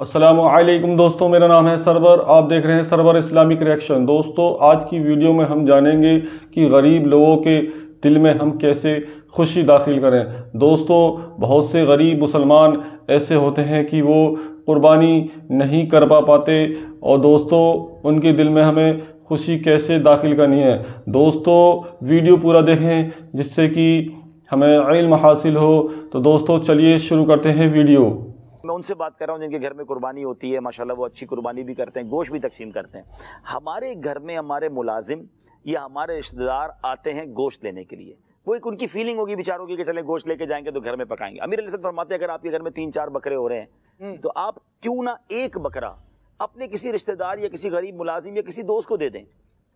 असलम दोस्तों मेरा नाम है सरवर आप देख रहे हैं सरवर इस्लामिक रिएक्शन दोस्तों आज की वीडियो में हम जानेंगे कि गरीब लोगों के दिल में हम कैसे खुशी दाखिल करें दोस्तों बहुत से गरीब मुसलमान ऐसे होते हैं कि वो कुर्बानी नहीं कर पा पाते और दोस्तों उनके दिल में हमें खुशी कैसे दाखिल करनी है दोस्तों वीडियो पूरा देखें जिससे कि हमें इल्म हासिल हो तो दोस्तों चलिए शुरू करते हैं वीडियो मैं उनसे बात कर रहा हूँ जिनके घर में कुर्बानी होती है माशाल्लाह वो अच्छी कुर्बानी भी करते हैं गोश्त भी तकसीम करते हैं हमारे घर में हमारे मुलाजिम या हमारे रिश्तेदार आते हैं गोश्त लेने के लिए वो एक उनकी फीलिंग होगी बेचारों की कि चले गोश्त लेके जाएंगे तो घर में पकाएंगे अमीर अली फरमाते हैं अगर आपके घर में तीन चार बकरे हो रहे हैं हम्म। तो आप क्यों ना एक बकरा अपने किसी रिश्तेदार या किसी गरीब मुलाजिम या किसी दोस्त को दे दें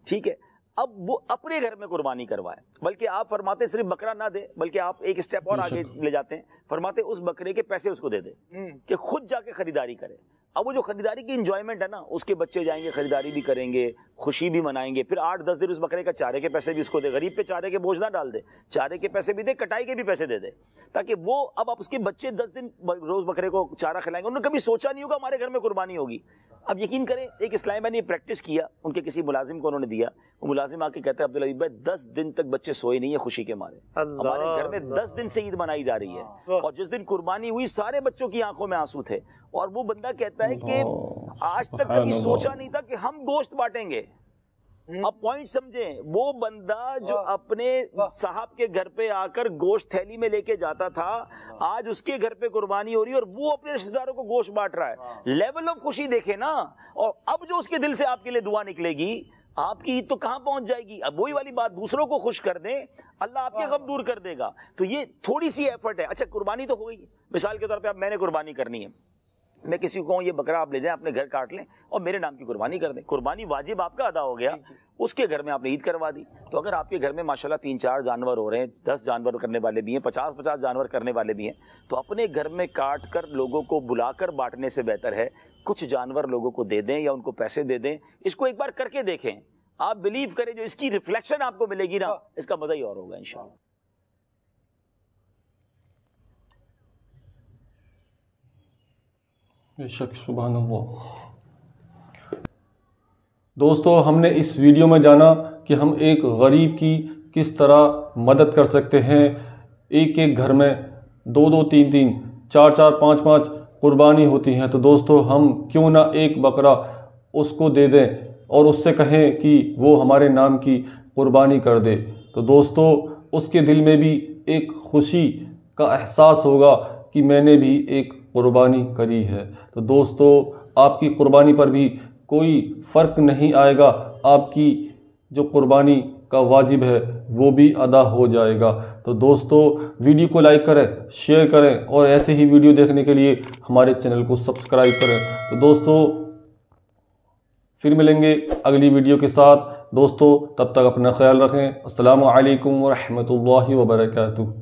ठीक है अब वो अपने घर में कुर्बानी करवाए बल्कि आप फरमाते सिर्फ बकरा ना दे बल्कि आप एक स्टेप और आगे ले जाते हैं फरमाते उस बकरे के पैसे उसको दे दे हम्म। कि खुद जाके खरीदारी करे अब वो जो खरीदारी की इंजॉयमेंट है ना उसके बच्चे जाएंगे खरीदारी भी करेंगे खुशी भी मनाएंगे फिर आठ दस दिन उस बकरे का चारे के पैसे भी उसको दे गरीब पे चारे के बोझ ना डाल दे चारे के पैसे भी दे कटाई के भी पैसे दे दे ताकि वो अब आप उसके बच्चे दस दिन रोज़ बकरे को चारा खिलाएंगे उन्होंने कभी सोचा नहीं होगा हमारे घर में कुर्बानी होगी अब यकीन करें एक इस्लाम ने प्रैक्टिस किया उनके किसी मुलाजिम को उन्होंने दिया वो मुलाजिम आके कहते हैं अब्दुल हबीब भाई दस दिन तक बच्चे सोए नहीं है खुशी के मारे हमारे घर में दस दिन से ईद मनाई जा रही है और जिस दिन कुर्बानी हुई सारे बच्चों की आंखों में आंसू थे और वो बंदा कहता है कि आज तक कभी सोचा नहीं था कि हम गोश्त बांटेंगे हम्म। अब पॉइंट समझे वो बंदा जो अपने साहब के घर पे आकर गोश्त थैली में लेके जाता था आज उसके घर पे कुर्बानी हो रही है और वो अपने रिश्तेदारों को गोश्त बांट रहा है लेवल ऑफ खुशी देखे ना और अब जो उसके दिल से आपके लिए दुआ निकलेगी आपकी ईद तो कहां पहुंच जाएगी अब वही वाली बात दूसरों को खुश कर दें अल्लाह आपके गम दूर कर देगा तो ये थोड़ी सी एफर्ट है अच्छा कुर्बानी तो हो गई मिसाल के तौर पर अब मैंने कुर्बानी करनी है मैं किसी को कहूँ ये बकरा आप ले जाएं अपने घर काट लें और मेरे नाम की कुर्बानी कर दें कुर्बानी वाजिब आपका अदा हो गया उसके घर में आपने ईद करवा दी तो अगर आपके घर में माशाल्लाह तीन चार जानवर हो रहे हैं दस जानवर करने वाले भी हैं पचास पचास जानवर करने वाले भी हैं तो अपने घर में काट कर लोगों को बुलाकर बांटने से बेहतर है कुछ जानवर लोगों को दे दें या उनको पैसे दे दें इसको एक बार करके देखें आप बिलीव करें जो इसकी रिफ्लेक्शन आपको मिलेगी ना हाँ। इसका मज़ा ही और होगा इन बेशक सुबह दोस्तों हमने इस वीडियो में जाना कि हम एक गरीब की किस तरह मदद कर सकते हैं एक एक घर में दो दो तीन तीन चार चार पाँच पाँच कुर्बानी होती हैं तो दोस्तों हम क्यों ना एक बकरा उसको दे दें और उससे कहें कि वो हमारे नाम की कुर्बानी कर दे तो दोस्तों उसके दिल में भी एक खुशी का एहसास होगा कि मैंने भी एक कुर्बानी करी है तो दोस्तों आपकी कुर्बानी पर भी कोई फ़र्क नहीं आएगा आपकी जो कुर्बानी का वाजिब है वो भी अदा हो जाएगा तो दोस्तों वीडियो को लाइक करें शेयर करें और ऐसे ही वीडियो देखने के लिए हमारे चैनल को सब्सक्राइब करें तो दोस्तों फिर मिलेंगे अगली वीडियो के साथ दोस्तों तब तक अपना ख्याल रखें अल्लाम वरहमल वर्का